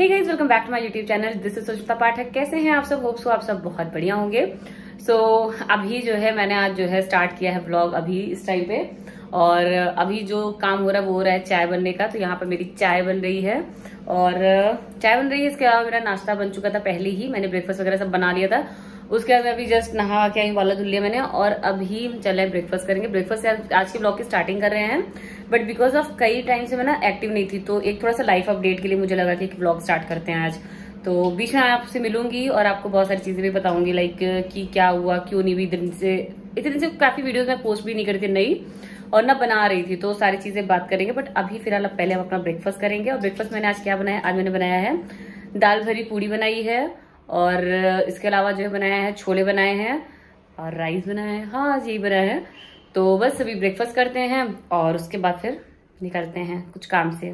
hey guys welcome back to my YouTube channel this is Suchita Pathak कैसे हैं आप सब होप्स तो आप सब बहुत बढ़िया होंगे सो so, अभी जो है मैंने आज जो है स्टार्ट किया है ब्लॉग अभी इस टाइम पे और अभी जो काम हो रहा है वो हो रहा है चाय बनने का तो यहाँ पर मेरी चाय बन रही है और चाय बन रही है इसके अलावा मेरा नाश्ता बन चुका था पहले ही मैंने ब्रेकफास्ट वगैरह सब बना लिया था उसके बाद मैं अभी जस्ट नहा के आई वाला धुल लिया मैंने और अभी चले ब्रेकफास्ट करेंगे ब्रेकफास्ट आज के ब्लॉग की स्टार्टिंग कर रहे हैं बट बिकॉज ऑफ कई टाइम से मैं ना एक्टिव नहीं थी तो एक थोड़ा सा लाइफ अपडेट के लिए मुझे लगा कि एक ब्लॉग स्टार्ट करते हैं आज तो बीच में आपसे मिलूंगी और आपको बहुत सारी चीजें भी बताऊंगी लाइक कि क्या हुआ क्यों नहीं हुई दिन से इतने दिन से काफी वीडियोस मैं पोस्ट भी नहीं करती नहीं और ना बना रही थी तो सारी चीजें बात करेंगे बट अभी फिलहाल अब पहले हम अपना ब्रेकफास्ट करेंगे और ब्रेकफास्ट मैंने आज क्या बनाया आज मैंने बनाया है दाल भरी पूड़ी बनाई है और इसके अलावा जो है बनाया है छोले बनाए हैं और राइस बनाया है हाँ यही बनाया है तो बस अभी ब्रेकफास्ट करते हैं और उसके बाद फिर निकलते हैं कुछ काम से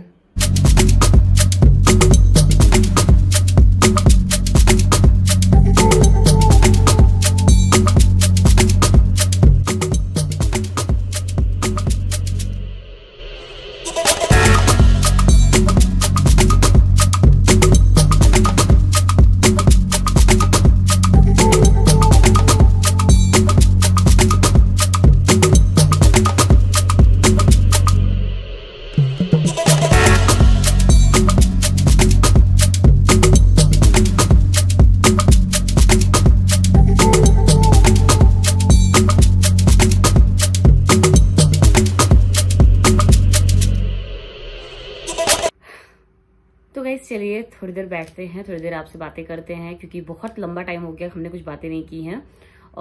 चलिए थोड़ी देर बैठते हैं थोड़ी देर आपसे बातें करते हैं क्योंकि बहुत लंबा टाइम हो गया हमने कुछ बातें नहीं की हैं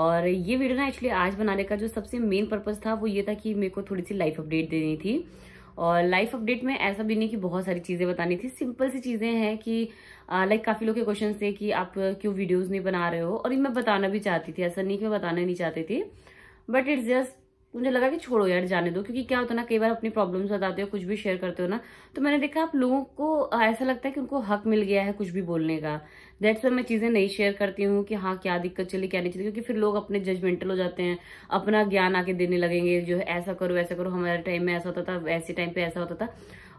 और ये वीडियो ना एक्चुअली आज बनाने का जो सबसे मेन पर्पज़ था वो ये था कि मेरे को थोड़ी सी लाइफ अपडेट देनी थी और लाइफ अपडेट में ऐसा भी नहीं कि बहुत सारी चीज़ें बतानी थी सिंपल सी चीज़ें हैं कि लाइक काफ़ी लोग के क्वेश्चन थे कि आप क्यों वीडियोज़ नहीं बना रहे हो और ये मैं बताना भी चाहती थी ऐसा नहीं कि मैं बताना नहीं चाहती थी बट इट्स जस्ट मुझे लगा कि छोड़ो यार जाने दो क्योंकि क्या होता है ना कई बार अपनी प्रॉब्लम्स बताते हो कुछ भी शेयर करते हो ना तो मैंने देखा आप लोगों को ऐसा लगता है कि उनको हक मिल गया है कुछ भी बोलने का दैट्स वे मैं चीज़ें नहीं शेयर करती हूँ कि हाँ क्या दिक्कत चली क्या नहीं चली क्योंकि फिर लोग अपने जजमेंटल हो जाते हैं अपना ज्ञान आके देने लगेंगे जो है ऐसा करो ऐसा करो हमारे टाइम में ऐसा होता था ऐसे टाइम पे ऐसा होता था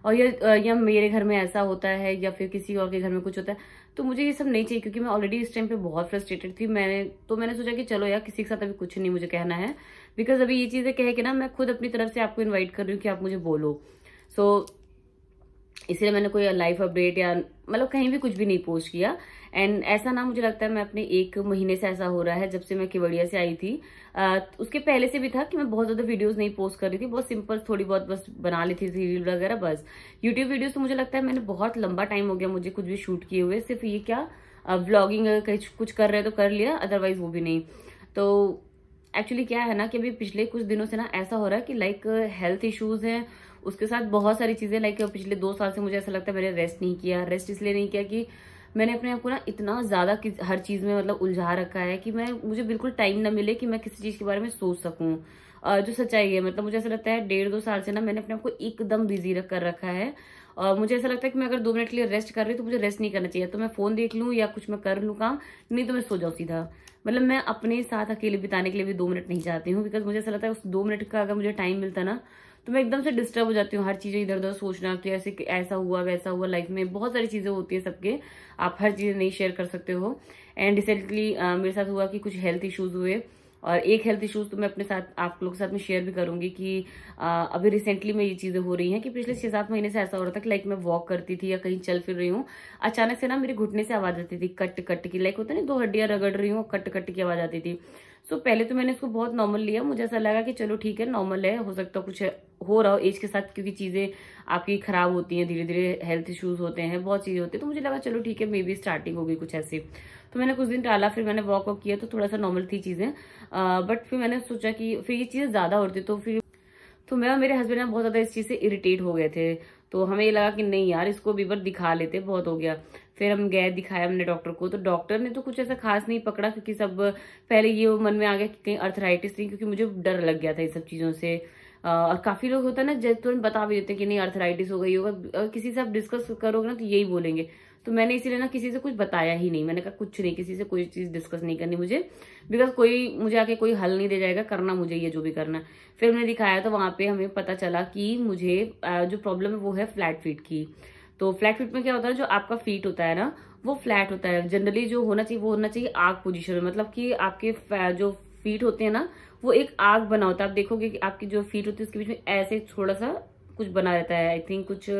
और या या मेरे घर में ऐसा होता है या फिर किसी और के घर में कुछ होता है तो मुझे ये सब नहीं चाहिए क्योंकि मैं ऑलरेडी इस टाइम पे बहुत फ्रस्ट्रेटेड थी मैंने तो मैंने सोचा कि चलो यार किसी के साथ अभी कुछ नहीं मुझे कहना है बिकॉज अभी ये चीज़ें कह के ना मैं खुद अपनी तरफ से आपको इन्वाइट कर रही हूँ कि आप मुझे बोलो सो so, इसलिए मैंने कोई लाइफ अपडेट या मतलब कहीं भी कुछ भी नहीं पोस्ट किया एंड ऐसा ना मुझे लगता है मैं अपने एक महीने से ऐसा हो रहा है जब से मैं केवड़िया से आई थी आ, उसके पहले से भी था कि मैं बहुत ज्यादा वीडियोस नहीं पोस्ट कर रही थी बहुत सिंपल थोड़ी बहुत बस बना ली थी रील वगैरह बस यूट्यूब वीडियोज तो मुझे लगता है मैंने बहुत लंबा टाइम हो गया मुझे कुछ भी शूट किए हुए सिर्फ ये क्या व्लॉगिंग अगर कुछ कर रहे तो कर लिया अदरवाइज वो भी नहीं तो एक्चुअली क्या है ना कि अभी पिछले कुछ दिनों से ना ऐसा हो रहा है कि लाइक हेल्थ इश्यूज हैं उसके साथ बहुत सारी चीज़ें लाइक पिछले दो साल से मुझे ऐसा लगता है मैंने रेस्ट नहीं किया रेस्ट इसलिए नहीं किया कि मैंने अपने आप को ना इतना ज़्यादा हर चीज़ में मतलब उलझा रखा है कि मैं मुझे बिल्कुल टाइम ना मिले कि मैं किसी चीज़ के बारे में सोच सकूँ जो सच्चाई है मतलब मुझे ऐसा लगता है डेढ़ दो साल से ना मैंने अपने आप को एकदम बिजी रख कर रखा है और मुझे ऐसा लगता है कि मैं अगर दो मिनट के लिए रेस्ट कर रही हूँ तो मुझे रेस्ट नहीं करना चाहिए तो मैं फोन देख लूँ या कुछ मैं कर लूँ काम नहीं तो मैं सो जाऊँ सीधा मतलब मैं अपने साथ अकेले बिताने के लिए भी दो मिनट नहीं चाहती हूँ बिकॉज मुझे ऐसा लगता है उस दो मिनट का अगर मुझे टाइम मिलता ना तो मैं एकदम से डिस्टर्ब हो जाती हूँ हर चीज़ें इधर उधर सोचना कि ऐसे ऐसा हुआ वैसा हुआ लाइफ में बहुत सारी चीज़ें होती है सबके आप हर चीज़ें नहीं शेयर कर सकते हो एंड रिसेंटली मेरे साथ हुआ कि कुछ हेल्थ इश्यूज हुए और एक हेल्थ इश्यूज तो मैं अपने साथ आप लोगों के साथ में शेयर भी करूंगी कि आ, अभी रिसेंटली में ये चीजें हो रही हैं कि पिछले छह सात महीने से ऐसा हो रहा था कि लाइक मैं वॉक करती थी या कहीं चल फिर रही हूँ अचानक से ना मेरे घुटने से आवाज आती थी कट कट की लाइक होता है ना दो हड्डियां रगड़ रही हूँ कट कट की आवाज आती थी सो तो पहले तो मैंने इसको बहुत नॉर्मल लिया मुझे ऐसा लगा कि चलो ठीक है नॉर्मल है हो सकता है कुछ हो रहा हो एज के साथ क्योंकि चीज़ें आपकी खराब होती हैं धीरे धीरे हेल्थ इश्यूज होते हैं बहुत चीज़ें होती है तो मुझे लगा चलो ठीक है मे बी स्टार्टिंग होगी कुछ ऐसी तो मैंने कुछ दिन टाला फिर मैंने वॉक वॉक किया तो थोड़ा सा नॉर्मल थी चीज़ें बट फिर मैंने सोचा कि फिर ये चीज़ें ज़्यादा होती तो फिर तो मैं और मेरे हस्बैंड बहुत ज़्यादा इस चीज़ से इरिटेट हो गए थे तो हमें ये लगा कि नहीं यार इसको अभी बार दिखा लेते बहुत हो गया फिर हम गए दिखाया हमने डॉक्टर को तो डॉक्टर ने तो कुछ ऐसा खास नहीं पकड़ा क्योंकि सब पहले ये मन में आ गया कि कहीं अर्थराइटिस नहीं क्योंकि मुझे डर लग गया था इन सब चीज़ों से और काफ़ी लोग होता है ना जैसे तुरंत बता भी देते हैं कि नहीं अर्थराइटिस हो गई होगा किसी से आप डिस्कस करोगे ना तो यही बोलेंगे तो मैंने इसीलिए ना किसी से कुछ बताया ही नहीं मैंने कहा कुछ नहीं किसी से कोई चीज़ डिस्कस नहीं करनी मुझे बिकॉज कोई मुझे आके कोई हल नहीं दे जाएगा करना मुझे ये जो भी करना फिर हमने दिखाया तो वहां पे हमें पता चला कि मुझे जो प्रॉब्लम है वो है फ्लैट फीट की तो फ्लैट फीट में क्या होता है जो आपका फीट होता है ना वो फ्लैट होता है जनरली जो होना चाहिए वो होना चाहिए आग पोजिशन में मतलब कि आपके जो फीट होते हैं ना वो एक आग बना होता है आप देखोगे कि आपकी जो फीट होती है उसके बीच में ऐसे थोड़ा सा कुछ बना रहता है आई थिंक कुछ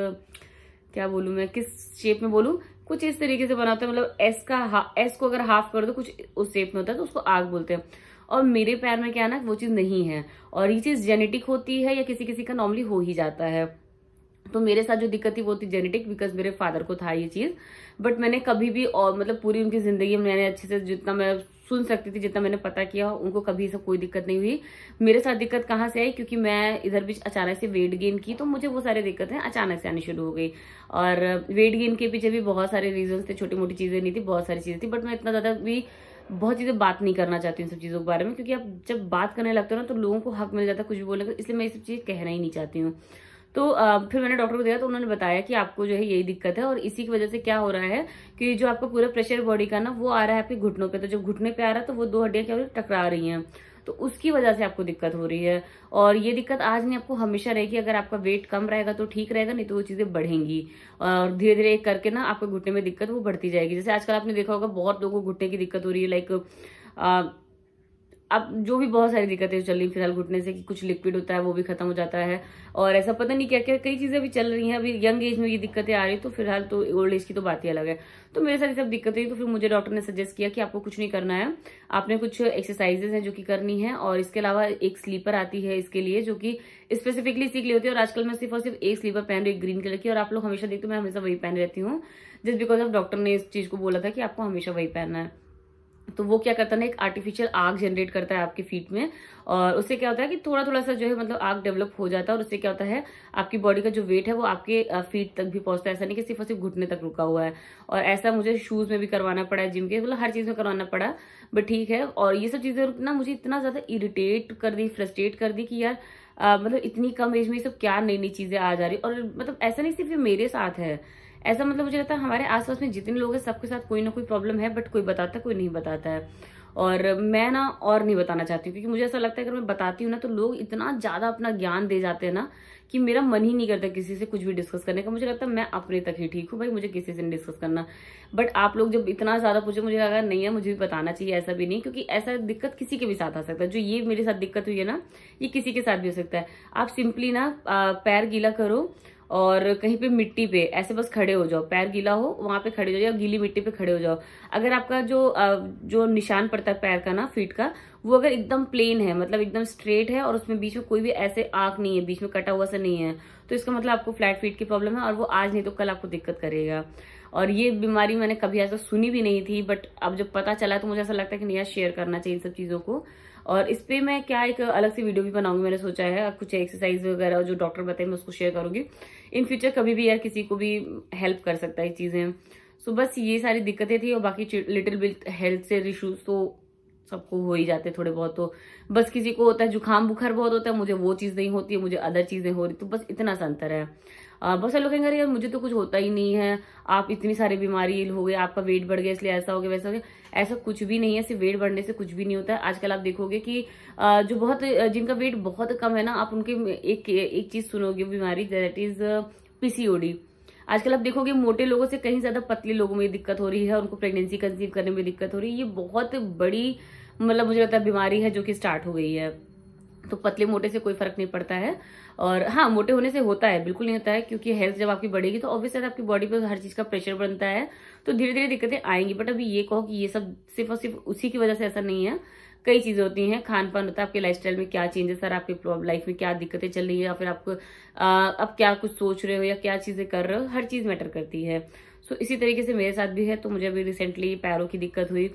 क्या बोलू मैं किस शेप में बोलू कुछ इस तरीके से बनाते हैं मतलब एस का एस को अगर हाफ कर दो कुछ उस शेप में होता है तो उसको आग बोलते हैं और मेरे पैर में क्या है ना वो चीज़ नहीं है और ये चीज़ जेनेटिक होती है या किसी किसी का नॉर्मली हो ही जाता है तो मेरे साथ जो दिक्कत थी वो थी जेनेटिक बिकॉज मेरे फादर को था ये चीज़ बट मैंने कभी भी और मतलब पूरी उनकी ज़िंदगी मैंने अच्छे से जितना मैं सुन सकती थी जितना मैंने पता किया उनको कभी सब कोई दिक्कत नहीं हुई मेरे साथ दिक्कत कहाँ से आई क्योंकि मैं इधर बीच अचानक से वेट गेन की तो मुझे वो सारी दिक्कतें अचानक से आनी शुरू हो गई और वेट गेन के पीछे भी बहुत सारे रीजन थे छोटी मोटी चीज़ें नहीं थी बहुत सारी चीज़ें थी बट मैं इतना ज़्यादा भी बहुत चीज़ें बात नहीं करना चाहती हूँ सब चीज़ों के बारे में क्योंकि आप जब बात करने लगते हो ना तो लोगों को हक मिल जाता है कुछ भी बोलने का इसलिए मैं ये सब चीज़ कहना ही नहीं चाहती हूँ तो फिर मैंने डॉक्टर को देखा तो उन्होंने बताया कि आपको जो है यही दिक्कत है और इसी की वजह से क्या हो रहा है कि जो आपका पूरा प्रेशर बॉडी का ना वो आ रहा है आपके घुटनों पे तो जब घुटने पे आ रहा है तो वो दो हड्डियां क्या हो रही टकरा रही हैं तो उसकी वजह से आपको दिक्कत हो रही है और ये दिक्कत आज नहीं आपको हमेशा रहेगी अगर आपका वेट कम रहेगा तो ठीक रहेगा नहीं तो वो चीज़ें बढ़ेंगी और धीरे धीरे एक करके ना आपके घुटने में दिक्कत वो बढ़ती जाएगी जैसे आजकल आपने देखा होगा बहुत लोगों को घुटने की दिक्कत हो रही है लाइक अब जो भी बहुत सारी दिक्कतें चल रही फिलहाल घुटने से कि कुछ लिक्विड होता है वो भी खत्म हो जाता है और ऐसा पता नहीं क्या क्या कई चीज़ें भी चल रही हैं अभी यंग एज में ये दिक्कतें आ रही तो फिलहाल तो ओल्ड एज की तो बात ही अलग है तो मेरे साथ ये सब दिक्कतें तो फिर मुझे डॉक्टर ने सजेस्ट किया कि आपको कुछ नहीं करना है आपने कुछ एक्सरसाइजेज हैं जो कि करनी है और इसके अलावा एक स्लीपर आती है इसके लिए जो कि स्पेसिफिकली सीख ली होती है और आजकल मैं सिर्फ और सिर्फ एक स्लीपर पहन रही हूँ ग्रीन कलर की और आप लोग हमेशा देखते मैं हमेशा वही पहन रहती हूँ जस्ट बिकॉज ऑफ डॉक्टर ने इस चीज़ को बोला था कि आपको हमेशा वही पहनना है तो वो क्या करता है ना एक आर्टिफिशियल आग जनरेट करता है आपके फीट में और उससे क्या होता है कि थोड़ा थोड़ा सा जो है मतलब आग डेवलप हो जाता है और उससे क्या होता है आपकी बॉडी का जो वेट है वो आपके फीट तक भी पहुंचता है ऐसा नहीं कि सिर्फ और सिर्फ घुटने तक रुका हुआ है और ऐसा मुझे शूज़ में भी करवाना पड़ा है जिम के मतलब हर चीज़ में करवाना पड़ा बट ठीक है और ये सब चीज़ें ना मुझे इतना ज़्यादा इरिटेट कर दी फ्रस्ट्रेट कर दी कि यार मतलब इतनी कम एज में ये सब क्या नई नई चीज़ें आ जा रही और मतलब ऐसा नहीं सिर्फ मेरे साथ है ऐसा मतलब मुझे लगता है हमारे आसपास में जितने लोग हैं सबके साथ कोई ना कोई प्रॉब्लम है बट कोई बताता कोई नहीं बताता है और मैं ना और नहीं बताना चाहती हूँ क्योंकि मुझे ऐसा लगता है अगर मैं बताती हूँ ना तो लोग इतना ज़्यादा अपना ज्ञान दे जाते हैं ना कि मेरा मन ही नहीं करता किसी से कुछ भी डिस्कस करने का मुझे लगता है मैं अपने तक ही ठीक हूँ भाई मुझे किसी से नहीं डिस्कस करना बट आप लोग जब इतना ज़्यादा पूछे मुझे लगा नहीं है मुझे भी बताना चाहिए ऐसा भी नहीं क्योंकि ऐसा दिक्कत किसी के भी साथ आ सकता है जो ये मेरे साथ दिक्कत हुई है ना ये किसी के साथ भी हो सकता है आप सिंपली ना पैर गीला करो और कहीं पे मिट्टी पे ऐसे बस खड़े हो जाओ पैर गीला हो वहां पे खड़े हो जाओ गीली मिट्टी पे खड़े हो जाओ अगर आपका जो जो निशान पड़ता है पैर का ना फीट का वो अगर एकदम प्लेन है मतलब एकदम स्ट्रेट है और उसमें बीच में कोई भी ऐसे आंख नहीं है बीच में कटा हुआ सा नहीं है तो इसका मतलब आपको फ्लैट फीट की प्रॉब्लम है और वो आज नहीं तो कल आपको दिक्कत करेगा और ये बीमारी मैंने कभी ऐसा सुनी भी नहीं थी बट अब जब पता चला तो मुझे ऐसा लगता है कि नहीं यार शेयर करना चाहिए इन सब चीज़ों को और इस पर मैं क्या एक अलग से वीडियो भी बनाऊंगी मैंने सोचा है कुछ एक्सरसाइज वगैरह जो डॉक्टर बताए मैं उसको शेयर करूंगी इन फ्यूचर कभी भी यार किसी को भी हेल्प कर सकता है चीज़ें सो बस ये सारी दिक्कतें थी और बाकी लिटिल बिल्थ हेल्थ से इशूज तो सबको हो ही जाते थोड़े बहुत तो बस किसी को होता है जुकाम बुखार बहुत होता है मुझे वो चीज़ नहीं होती है मुझे अदर चीज़ें हो रही तो बस इतना सा अंतर है बहुत सारे लोग कहेंगे यार मुझे तो कुछ होता ही नहीं है आप इतनी सारी बीमारी हो गई आपका वेट बढ़ गया इसलिए ऐसा हो गया वैसा हो गया ऐसा कुछ भी नहीं है सिर्फ वेट बढ़ने से कुछ भी नहीं होता है आजकल आप देखोगे कि जो बहुत जिनका वेट बहुत कम है ना आप उनके एक एक चीज़ सुनोगे बीमारी दैट इज पीसीओडी आजकल आप देखोगे मोटे लोगों से कहीं ज्यादा पतले लोगों में दिक्कत हो रही है उनको प्रेगनेंसी कंसीव करने में दिक्कत हो रही है ये बहुत बड़ी मतलब मुझे लगता है बीमारी है जो कि स्टार्ट हो गई है तो पतले मोटे से कोई फर्क नहीं पड़ता है और हाँ मोटे होने से होता है बिल्कुल नहीं होता है क्योंकि हेल्थ जब आपकी बढ़ेगी तो ऑब्वियस आपकी बॉडी पे हर चीज का प्रेशर बनता है तो धीरे धीरे दिक्कतें आएंगी बट अभी ये कहो कि ये सब सिर्फ और सिर्फ उसी की वजह से ऐसा नहीं है कई चीज़ें होती हैं खान पान होता है आपके लाइफ में क्या चेंजेस है आपके लाइफ में क्या दिक्कतें चल रही है या फिर आपको अब क्या कुछ सोच रहे हो या क्या चीज़ें कर रहे हो हर चीज़ मैटर करती है सो so, इसी तरीके से मेरे साथ भी है तो मुझे अभी रिसेंटली पैरों की दिक्कत हुई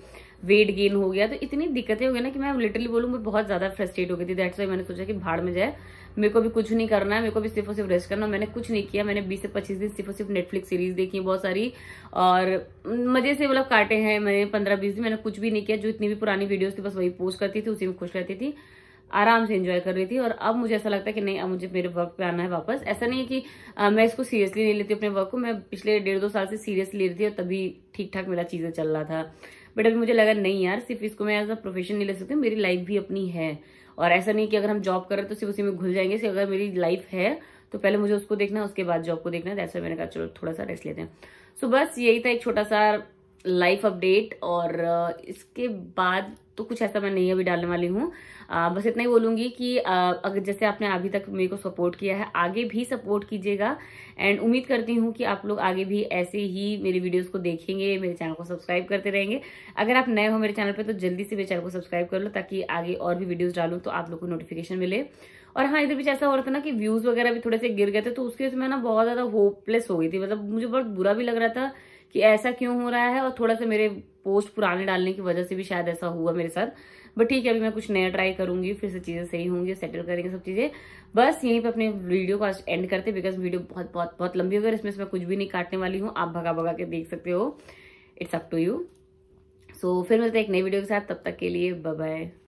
वेट गेन हो गया तो इतनी दिक्कतें हो गई ना कि मैं लिटरली बोलूँ मैं बहुत ज़्यादा फ्रस्ट्रेट हो गई थी दैट्स वाई मैंने सोचा कि भाड़ में जाए मेरे को भी कुछ नहीं करना है मेरे को भी सिर्फ और सिर्फ रेस्ट करना मैंने कुछ नहीं किया मैंने बीस से पच्चीस दिन सिर्फ और सिर्फ नेटफ्लिक्स सीरीज देखी है बहुत सारी और मजे से मतलब काटे हैं मैंने पंद्रह बीस दिन मैंने कुछ भी नहीं किया जो इतनी भी पुरानी वीडियोज थी बस वही पोस्ट करती थी उसी में खुश रहती थी आराम से एंजॉय कर रही थी और अब मुझे ऐसा लगता है कि नहीं अब मुझे मेरे वर्क पे आना है वापस ऐसा नहीं है कि आ, मैं इसको सीरियसली नहीं लेती अपने वर्क को मैं पिछले डेढ़ दो साल से सीरियसली ले रही थी और तभी ठीक ठाक मेरा चीजें चल रहा था बट अभी मुझे लगा नहीं यार सिर्फ इसको मैं एज अ प्रोफेशन नहीं ले सकती मेरी लाइफ भी अपनी है और ऐसा नहीं कि अगर हम जॉब कर रहे हैं तो सिर्फ उसी में घुल जाएंगे अगर मेरी लाइफ है तो पहले मुझे उसको देखना है उसके बाद जॉब को देखना है मैंने कहा चलो थोड़ा सा रेस्ट लेते हैं सो बस यही था एक छोटा सा लाइफ अपडेट और इसके बाद तो कुछ ऐसा मैं नहीं अभी डालने वाली हूँ आ, बस इतना ही बोलूंगी कि आ, अगर जैसे आपने अभी तक मेरे को सपोर्ट किया है आगे भी सपोर्ट कीजिएगा एंड उम्मीद करती हूँ कि आप लोग आगे भी ऐसे ही मेरे वीडियोस को देखेंगे मेरे चैनल को सब्सक्राइब करते रहेंगे अगर आप नए हो मेरे चैनल पर तो जल्दी से मेरे चैनल को सब्सक्राइब कर लो ताकि आगे और भी वीडियोज़ डालूँ तो आप लोग को नोटिफिकेशन मिले और हाँ इधर बीच ऐसा हो रहा था ना कि व्यूज़ वगैरह भी थोड़े से गिर गए थे तो उसके वजह से मैं ना बहुत ज़्यादा होपलेस हो गई थी मतलब मुझे बहुत बुरा भी लग रहा था कि ऐसा क्यों हो रहा है और थोड़ा सा मेरे पोस्ट पुराने डालने की वजह से भी शायद ऐसा हुआ मेरे साथ बट ठीक है अभी मैं कुछ नया ट्राई करूंगी फिर से चीज़ें सही होंगी सेटल करेंगे सब चीज़ें बस यहीं पे अपने वीडियो को एंड करते बिकॉज वीडियो बहुत बहुत बहुत लंबी होगी इसमें इसमें मैं कुछ भी नहीं काटने वाली हूँ आप भगा भगा के देख सकते हो it's up to you so फिर मिलते हैं एक नई वीडियो के साथ तब तक के लिए बाय